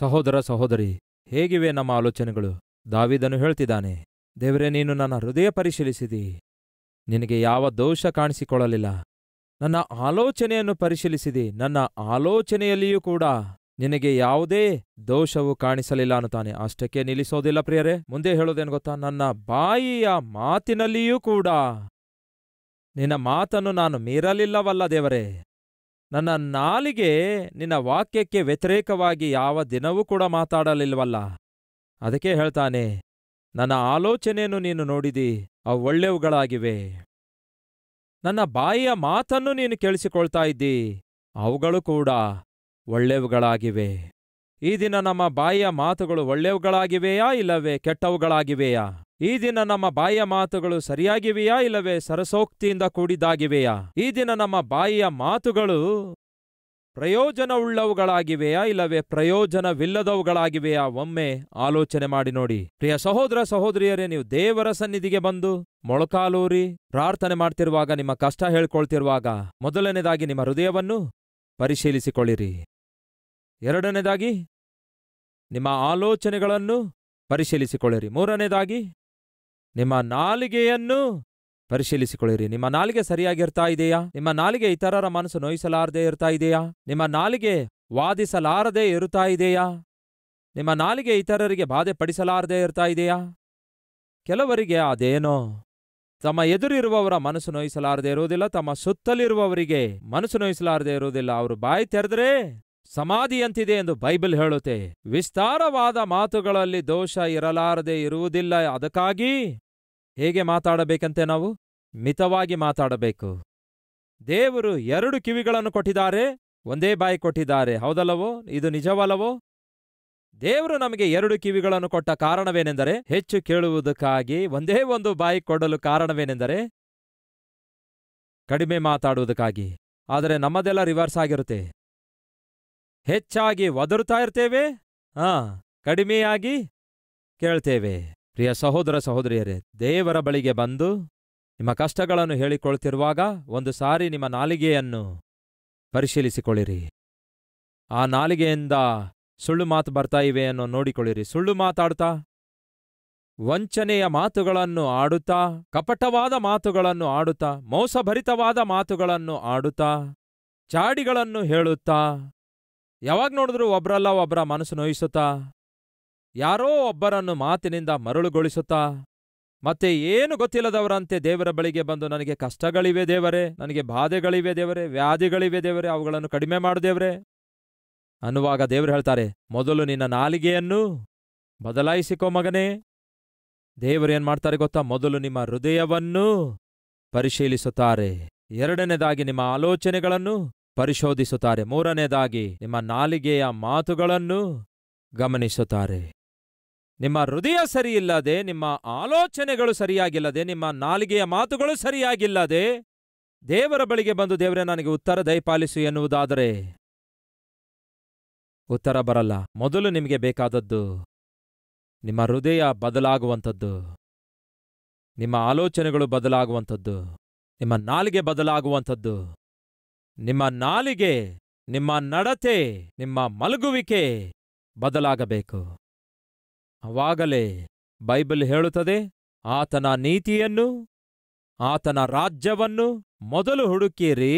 ಸಹೋದರ ಸಹೋದರಿ ಹೇಗಿವೆ ನಮ್ಮ ಆಲೋಚನೆಗಳು ದಾವಿದನು ಹೇಳ್ತಿದ್ದಾನೆ ದೇವರೇ ನೀನು ನನ್ನ ಹೃದಯ ಪರಿಶೀಲಿಸಿದಿ ನಿನಗೆ ಯಾವ ದೋಷ ಕಾಣಿಸಿಕೊಳ್ಳಲಿಲ್ಲ ನನ್ನ ಆಲೋಚನೆಯನ್ನು ಪರಿಶೀಲಿಸಿದಿ ನನ್ನ ಆಲೋಚನೆಯಲ್ಲಿಯೂ ಕೂಡ ನಿನಗೆ ಯಾವುದೇ ದೋಷವು ಕಾಣಿಸಲಿಲ್ಲ ಅನ್ನುತ್ತಾನೆ ಅಷ್ಟಕ್ಕೆ ನಿಲ್ಲಿಸೋದಿಲ್ಲ ಪ್ರಿಯರೇ ಮುಂದೆ ಹೇಳೋದೇನು ಗೊತ್ತಾ ನನ್ನ ಬಾಯಿಯ ಮಾತಿನಲ್ಲಿಯೂ ಕೂಡ ನಿನ್ನ ಮಾತನ್ನು ನಾನು ಮೀರಲಿಲ್ಲವಲ್ಲ ದೇವರೇ ನನ್ನ ನಾಲಿಗೆ ನಿನ್ನ ವಾಕ್ಯಕ್ಕೆ ವ್ಯತಿರೇಕವಾಗಿ ಯಾವ ದಿನವೂ ಕೂಡ ಮಾತಾಡಲಿಲ್ವಲ್ಲ ಅದಕ್ಕೆ ಹೇಳ್ತಾನೆ ನನ್ನ ಆಲೋಚನೆಯನ್ನು ನೀನು ನೋಡಿದಿ ಅವು ಒಳ್ಳೆವುಗಳಾಗಿವೆ ನನ್ನ ಬಾಯಿಯ ಮಾತನ್ನು ನೀನು ಕೇಳಿಸಿಕೊಳ್ತಾ ಇದ್ದಿ ಅವುಗಳು ಕೂಡ ಒಳ್ಳೆಯವುಗಳಾಗಿವೆ ಈ ದಿನ ನಮ್ಮ ಬಾಯಿಯ ಮಾತುಗಳು ಒಳ್ಳೆಯವುಗಳಾಗಿವೆಯಾ ಇಲ್ಲವೇ ಕೆಟ್ಟವುಗಳಾಗಿವೆಯಾ ಈ ದಿನ ನಮ್ಮ ಬಾಯಿಯ ಮಾತುಗಳು ಸರಿಯಾಗಿವೆಯಾ ಇಲ್ಲವೇ ಸರಸೋಕ್ತಿಯಿಂದ ಕೂಡಿದ್ದಾಗಿವೆಯಾ ಈ ದಿನ ನಮ್ಮ ಬಾಯಿಯ ಮಾತುಗಳು ಪ್ರಯೋಜನವುಳ್ಳವುಗಳಾಗಿವೆಯಾ ಇಲ್ಲವೇ ಪ್ರಯೋಜನವಿಲ್ಲದವುಗಳಾಗಿವೆಯಾ ಒಮ್ಮೆ ಆಲೋಚನೆ ಮಾಡಿ ನೋಡಿ ಪ್ರಿಯ ಸಹೋದರ ಸಹೋದರಿಯರೇ ನೀವು ದೇವರ ಸನ್ನಿಧಿಗೆ ಬಂದು ಮೊಳಕಾಲೂರಿ ಪ್ರಾರ್ಥನೆ ಮಾಡ್ತಿರುವಾಗ ನಿಮ್ಮ ಕಷ್ಟ ಹೇಳ್ಕೊಳ್ತಿರುವಾಗ ಮೊದಲನೇದಾಗಿ ನಿಮ್ಮ ಹೃದಯವನ್ನು ಪರಿಶೀಲಿಸಿಕೊಳ್ಳಿರಿ ಎರಡನೇದಾಗಿ ನಿಮ್ಮ ಆಲೋಚನೆಗಳನ್ನು ಪರಿಶೀಲಿಸಿಕೊಳ್ಳಿರಿ ಮೂರನೇದಾಗಿ ನಿಮ್ಮ ನಾಲಿಗೆಯನ್ನು ಪರಿಶೀಲಿಸಿಕೊಳ್ಳಿರಿ ನಿಮ್ಮ ನಾಲಿಗೆ ಸರಿಯಾಗಿರ್ತಾ ಇದೆಯಾ ನಿಮ್ಮ ನಾಲಿಗೆ ಇತರರ ಮನಸ್ಸು ನೋಯಿಸಲಾರದೆ ಇರ್ತಾ ಇದೆಯಾ ನಿಮ್ಮ ನಾಲಿಗೆ ವಾದಿಸಲಾರದೆ ಇರುತ್ತಾ ಇದೆಯಾ ನಿಮ್ಮ ನಾಲಿಗೆ ಇತರರಿಗೆ ಬಾಧೆ ಪಡಿಸಲಾರದೆ ಇರ್ತಾ ಇದೆಯಾ ಕೆಲವರಿಗೆ ಅದೇನೋ ತಮ್ಮ ಎದುರಿರುವವರ ಮನಸ್ಸು ನೋಯಿಸಲಾರದೆ ಇರುವುದಿಲ್ಲ ತಮ್ಮ ಸುತ್ತಲಿರುವವರಿಗೆ ಮನಸ್ಸು ನೋಯಿಸಲಾರದೆ ಇರುವುದಿಲ್ಲ ಅವರು ಬಾಯಿ ತೆರೆದ್ರೆ ಸಮಾಧಿಯಂತಿದೆ ಎಂದು ಬೈಬಲ್ ಹೇಳುತ್ತೆ ವಿಸ್ತಾರವಾದ ಮಾತುಗಳಲ್ಲಿ ದೋಷ ಇರಲಾರದೆ ಇರುವುದಿಲ್ಲ ಅದಕ್ಕಾಗಿ ಹೇಗೆ ಮಾತಾಡಬೇಕಂತೆ ನಾವು ಮಿತವಾಗಿ ಮಾತಾಡಬೇಕು ದೇವರು ಎರಡು ಕಿವಿಗಳನ್ನು ಕೊಟ್ಟಿದ್ದಾರೆ ಒಂದೇ ಬಾಯಿ ಕೊಟ್ಟಿದ್ದಾರೆ ಹೌದಲ್ಲವೋ ಇದು ನಿಜವಲ್ಲವೋ ದೇವರು ನಮಗೆ ಎರಡು ಕಿವಿಗಳನ್ನು ಕೊಟ್ಟ ಕಾರಣವೇನೆಂದರೆ ಹೆಚ್ಚು ಕೇಳುವುದಕ್ಕಾಗಿ ಒಂದೇ ಒಂದು ಬಾಯಿ ಕೊಡಲು ಕಾರಣವೇನೆಂದರೆ ಕಡಿಮೆ ಮಾತಾಡುವುದಕ್ಕಾಗಿ ಆದರೆ ನಮ್ಮದೆಲ್ಲ ರಿವರ್ಸ್ ಆಗಿರುತ್ತೆ ಹೆಚ್ಚಾಗಿ ಒದರುತ್ತಾ ಇರ್ತೇವೆ ಆ ಕಡಿಮೆಯಾಗಿ ಕೇಳ್ತೇವೆ ಪ್ರಿಯ ಸಹೋದರ ಸಹೋದರಿಯರೇ ದೇವರ ಬಳಿಗೆ ಬಂದು ನಿಮ್ಮ ಕಷ್ಟಗಳನ್ನು ಹೇಳಿಕೊಳ್ತಿರುವಾಗ ಒಂದು ಸಾರಿ ನಿಮ್ಮ ನಾಲಿಗೆಯನ್ನು ಪರಿಶೀಲಿಸಿಕೊಳ್ಳಿರಿ ಆ ನಾಲಿಗೆಯಿಂದ ಸುಳ್ಳು ಮಾತು ಬರ್ತಾ ಇವೆ ಅನ್ನೋ ನೋಡಿಕೊಳ್ಳಿರಿ ಸುಳ್ಳು ಮಾತಾಡ್ತಾ ವಂಚನೆಯ ಮಾತುಗಳನ್ನು ಆಡುತ್ತಾ ಕಪಟವಾದ ಮಾತುಗಳನ್ನು ಆಡುತ್ತಾ ಮೋಸಭರಿತವಾದ ಮಾತುಗಳನ್ನು ಆಡುತ್ತಾ ಚಾಡಿಗಳನ್ನು ಹೇಳುತ್ತಾ ಯಾವಾಗ ನೋಡಿದ್ರೂ ಒಬ್ಬರಲ್ಲ ಒಬ್ಬರ ಮನಸ್ಸು ನೋಯಿಸುತ್ತಾ ಯಾರೋ ಒಬ್ಬರನ್ನು ಮಾತಿನಿಂದ ಮರಳುಗೊಳಿಸುತ್ತಾ ಮತ್ತೆ ಏನು ಗೊತ್ತಿಲ್ಲದವರಂತೆ ದೇವರ ಬಳಿಗೆ ಬಂದು ನನಗೆ ಕಷ್ಟಗಳಿವೆ ದೇವರೇ ನನಗೆ ಬಾಧೆಗಳಿವೆ ದೇವರೇ ವ್ಯಾಧಿಗಳಿವೆ ದೇವರೇ ಅವುಗಳನ್ನು ಕಡಿಮೆ ಮಾಡು ದೇವರೇ ಅನ್ನುವಾಗ ದೇವರು ಹೇಳ್ತಾರೆ ಮೊದಲು ನಿನ್ನ ನಾಲಿಗೆಯನ್ನು ಬದಲಾಯಿಸಿಕೋ ಮಗನೇ ದೇವರೇನು ಮಾಡ್ತಾರೆ ಗೊತ್ತಾ ಮೊದಲು ನಿಮ್ಮ ಹೃದಯವನ್ನು ಪರಿಶೀಲಿಸುತ್ತಾರೆ ಎರಡನೇದಾಗಿ ನಿಮ್ಮ ಆಲೋಚನೆಗಳನ್ನು ಪರಿಶೋಧಿಸುತ್ತಾರೆ ಮೂರನೇದಾಗಿ ನಿಮ್ಮ ನಾಲಿಗೆಯ ಮಾತುಗಳನ್ನು ಗಮನಿಸುತ್ತಾರೆ ನಿಮ್ಮ ಹೃದಯ ಸರಿಯಿಲ್ಲದೆ ನಿಮ್ಮ ಆಲೋಚನೆಗಳು ಸರಿಯಾಗಿಲ್ಲದೆ ನಿಮ್ಮ ನಾಲಿಗೆಯ ಮಾತುಗಳು ಸರಿಯಾಗಿಲ್ಲದೆ ದೇವರ ಬಳಿಗೆ ಬಂದು ದೇವರೇ ನನಗೆ ಉತ್ತರ ದಯಪಾಲಿಸು ಎನ್ನುವುದಾದರೆ ಉತ್ತರ ಬರಲ್ಲ ಮೊದಲು ನಿಮಗೆ ಬೇಕಾದದ್ದು ನಿಮ್ಮ ಹೃದಯ ಬದಲಾಗುವಂಥದ್ದು ನಿಮ್ಮ ಆಲೋಚನೆಗಳು ಬದಲಾಗುವಂಥದ್ದು ನಿಮ್ಮ ನಾಲಿಗೆ ಬದಲಾಗುವಂಥದ್ದು ನಿಮ್ಮ ನಾಲಿಗೆ ನಿಮ್ಮ ನಡತೆ ನಿಮ್ಮ ಮಲಗುವಿಕೆ ಬದಲಾಗಬೇಕು ಅವಾಗಲೇ ಬೈಬಲ್ ಹೇಳುತ್ತದೆ ಆತನ ನೀತಿಯನ್ನು ಆತನ ರಾಜ್ಯವನ್ನು ಮೊದಲು ಹುಡುಕಿರಿ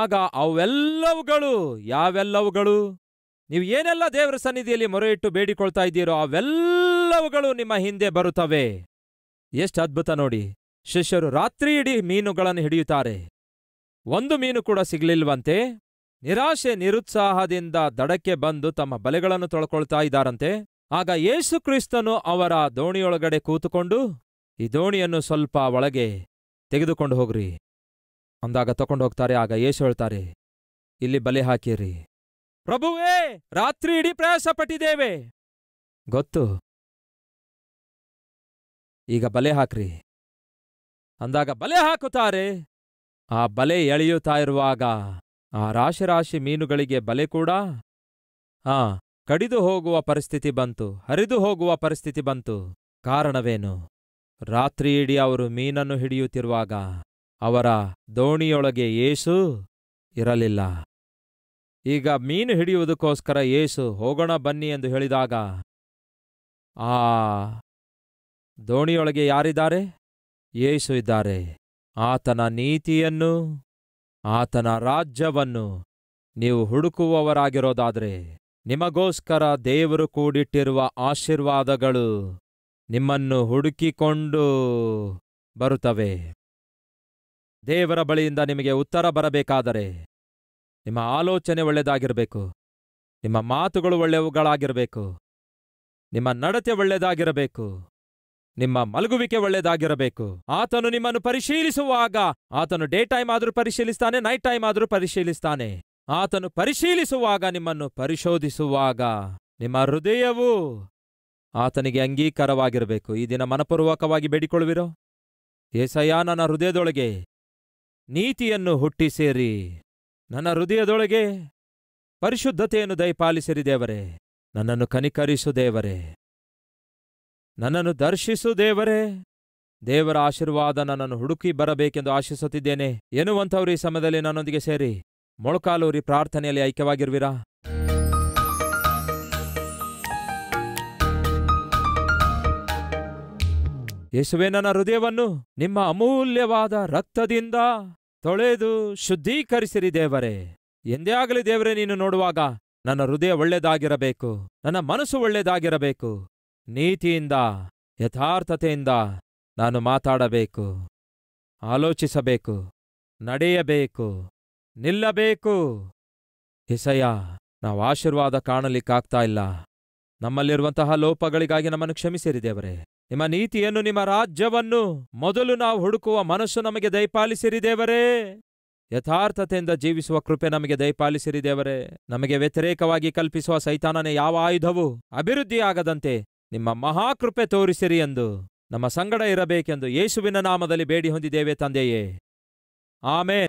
ಆಗ ಅವೆಲ್ಲವುಗಳು ಯಾವೆಲ್ಲವುಗಳು ನೀವು ಏನೆಲ್ಲ ದೇವರ ಸನ್ನಿಧಿಯಲ್ಲಿ ಮೊರೆಯಿಟ್ಟು ಬೇಡಿಕೊಳ್ತಾ ಇದ್ದೀರೋ ಅವೆಲ್ಲವುಗಳು ನಿಮ್ಮ ಹಿಂದೆ ಬರುತ್ತವೆ ಎಷ್ಟು ಅದ್ಭುತ ನೋಡಿ ಶಿಷ್ಯರು ರಾತ್ರಿ ಇಡೀ ಮೀನುಗಳನ್ನು ಹಿಡಿಯುತ್ತಾರೆ ಒಂದು ಮೀನು ಕೂಡ ಸಿಗ್ಲಿಲ್ವಂತೆ ನಿರಾಶೆ ನಿರುತ್ಸಾಹದಿಂದ ದಡಕ್ಕೆ ಬಂದು ತಮ್ಮ ಬಲೆಗಳನ್ನು ತೊಳ್ಕೊಳ್ತಾ ಇದ್ದಾರಂತೆ ಆಗ ಯೇಸು ಕ್ರಿಸ್ತನು ಅವರ ದೋಣಿಯೊಳಗಡೆ ಕೂತುಕೊಂಡು ಈ ದೋಣಿಯನ್ನು ಸ್ವಲ್ಪ ಒಳಗೆ ತೆಗೆದುಕೊಂಡು ಹೋಗ್ರಿ ಅಂದಾಗ ತಕೊಂಡು ಹೋಗ್ತಾರೆ ಆಗ ಯೇಸು ಹೇಳ್ತಾರೆ ಇಲ್ಲಿ ಬಲೆ ಹಾಕಿರಿ ಪ್ರಭುವೇ ರಾತ್ರಿ ಇಡೀ ಪ್ರಯಾಸಪಟ್ಟಿದ್ದೇವೆ ಗೊತ್ತು ಈಗ ಬಲೆ ಹಾಕ್ರಿ ಅಂದಾಗ ಬಲೆ ಹಾಕುತ್ತಾರೆ ಆ ಬಲೆ ಎಳೆಯುತ್ತಾ ಇರುವಾಗ ಆ ರಾಶಿ ರಾಶಿ ಮೀನುಗಳಿಗೆ ಬಲೆ ಕೂಡ ಆ ಕಡಿದು ಹೋಗುವ ಪರಿಸ್ಥಿತಿ ಬಂತು ಹರಿದು ಹೋಗುವ ಪರಿಸ್ಥಿತಿ ಬಂತು ಕಾರಣವೇನು ರಾತ್ರಿಯಿಡೀ ಅವರು ಮೀನನ್ನು ಹಿಡಿಯುತ್ತಿರುವಾಗ ಅವರ ದೋಣಿಯೊಳಗೆ ಏಸು ಇರಲಿಲ್ಲ ಈಗ ಮೀನು ಹಿಡಿಯುವುದಕ್ಕೋಸ್ಕರ ಏಸು ಹೋಗೋಣ ಬನ್ನಿ ಎಂದು ಹೇಳಿದಾಗ ಆ ದೋಣಿಯೊಳಗೆ ಯಾರಿದ್ದಾರೆ ಏಸು ಇದ್ದಾರೆ ಆತನ ನೀತಿಯನ್ನು ಆತನ ರಾಜ್ಯವನ್ನು ನೀವು ಹುಡುಕುವವರಾಗಿರೋದಾದರೆ ನಿಮಗೋಸ್ಕರ ದೇವರು ಕೂಡಿಟ್ಟಿರುವ ಆಶೀರ್ವಾದಗಳು ನಿಮ್ಮನ್ನು ಹುಡುಕಿಕೊಂಡು ಬರುತ್ತವೆ ದೇವರ ಬಳಿಯಿಂದ ನಿಮಗೆ ಉತ್ತರ ಬರಬೇಕಾದರೆ ನಿಮ್ಮ ಆಲೋಚನೆ ಒಳ್ಳೆಯದಾಗಿರಬೇಕು ನಿಮ್ಮ ಮಾತುಗಳು ಒಳ್ಳೆಯವುಗಳಾಗಿರಬೇಕು ನಿಮ್ಮ ನಡತೆ ಒಳ್ಳೆಯದಾಗಿರಬೇಕು ನಿಮ್ಮ ಮಲಗುವಿಕೆ ಒಳ್ಳೆಯದಾಗಿರಬೇಕು ಆತನು ನಿಮ್ಮನ್ನು ಪರಿಶೀಲಿಸುವಾಗ ಆತನು ಡೇ ಟೈಮ್ ಆದರೂ ಪರಿಶೀಲಿಸ್ತಾನೆ ನೈಟ್ ಟೈಮ್ ಆದರೂ ಪರಿಶೀಲಿಸ್ತಾನೆ ಆತನು ಪರಿಶೀಲಿಸುವಾಗ ನಿಮ್ಮನ್ನು ಪರಿಶೋಧಿಸುವಾಗ ನಿಮ್ಮ ಹೃದಯವು ಆತನಿಗೆ ಅಂಗೀಕಾರವಾಗಿರಬೇಕು ಈ ದಿನ ಮನಪೂರ್ವಕವಾಗಿ ಬೇಡಿಕೊಳ್ಳುವಿರೋ ಏಸಯ್ಯ ನನ್ನ ಹೃದಯದೊಳಗೆ ನೀತಿಯನ್ನು ಹುಟ್ಟಿಸೇರಿ ನನ್ನ ಹೃದಯದೊಳಗೆ ಪರಿಶುದ್ಧತೆಯನ್ನು ದಯಪಾಲಿಸಿರಿ ದೇವರೇ ನನ್ನನ್ನು ಕನಿಕರಿಸು ದೇವರೇ ನನ್ನನ್ನು ದರ್ಶಿಸು ದೇವರೇ ದೇವರ ಆಶೀರ್ವಾದ ನನ್ನನ್ನು ಹುಡುಕಿ ಬರಬೇಕೆಂದು ಆಶಿಸುತ್ತಿದ್ದೇನೆ ಎನ್ನುವಂಥವ್ರು ಈ ಸಮಯದಲ್ಲಿ ನನ್ನೊಂದಿಗೆ ಸೇರಿ ಮೊಳಕಾಲೂರಿ ಪ್ರಾರ್ಥನೆಯಲ್ಲಿ ಐಕ್ಯವಾಗಿರುವಿರಾ ಯೇಸುವೆ ನನ್ನ ಹೃದಯವನ್ನು ನಿಮ್ಮ ಅಮೂಲ್ಯವಾದ ರಕ್ತದಿಂದ ತೊಳೆದು ಶುದ್ಧೀಕರಿಸಿರಿ ದೇವರೇ ಎಂದೇ ಆಗಲಿ ದೇವರೇ ನೀನು ನೋಡುವಾಗ ನನ್ನ ಹೃದಯ ಒಳ್ಳೆಯದಾಗಿರಬೇಕು ನನ್ನ ಮನಸ್ಸು ಒಳ್ಳೆಯದಾಗಿರಬೇಕು ನೀತಿಯಿಂದ ಯಥಾರ್ಥತೆಯಿಂದ ನಾನು ಮಾತಾಡಬೇಕು ಆಲೋಚಿಸಬೇಕು ನಡೆಯಬೇಕು ನಿಲ್ಲಬೇಕು ಹಿಸಯ್ಯ ನಾವು ಆಶೀರ್ವಾದ ಕಾಣಲಿಕ್ಕಾಗ್ತಾ ಇಲ್ಲ ನಮ್ಮಲ್ಲಿರುವಂತಹ ಲೋಪಗಳಿಗಾಗಿ ನಮ್ಮನ್ನು ಕ್ಷಮಿಸಿರಿದೇವರೇ ನಿಮ್ಮ ನೀತಿಯನ್ನು ನಿಮ್ಮ ರಾಜ್ಯವನ್ನು ಮೊದಲು ನಾವು ಹುಡುಕುವ ಮನಸ್ಸು ನಮಗೆ ದಯಪಾಲಿಸಿರಿದೇವರೇ ಯಥಾರ್ಥತೆಯಿಂದ ಜೀವಿಸುವ ಕೃಪೆ ನಮಗೆ ದಯಪಾಲಿಸಿರಿದೇವರೇ ನಮಗೆ ವ್ಯತಿರೇಕವಾಗಿ ಕಲ್ಪಿಸುವ ಸೈತಾನನೇ ಯಾವ ಆಯುಧವು ಅಭಿವೃದ್ಧಿಯಾಗದಂತೆ ನಿಮ್ಮ ಮಹಾಕೃಪೆ ತೋರಿಸಿರಿ ಎಂದು ನಮ್ಮ ಸಂಗಡ ಇರಬೇಕೆಂದು ಯೇಸುವಿನ ನಾಮದಲ್ಲಿ ಬೇಡಿ ಹೊಂದಿದ್ದೇವೆ ತಂದೆಯೇ ಆಮೇಲೆ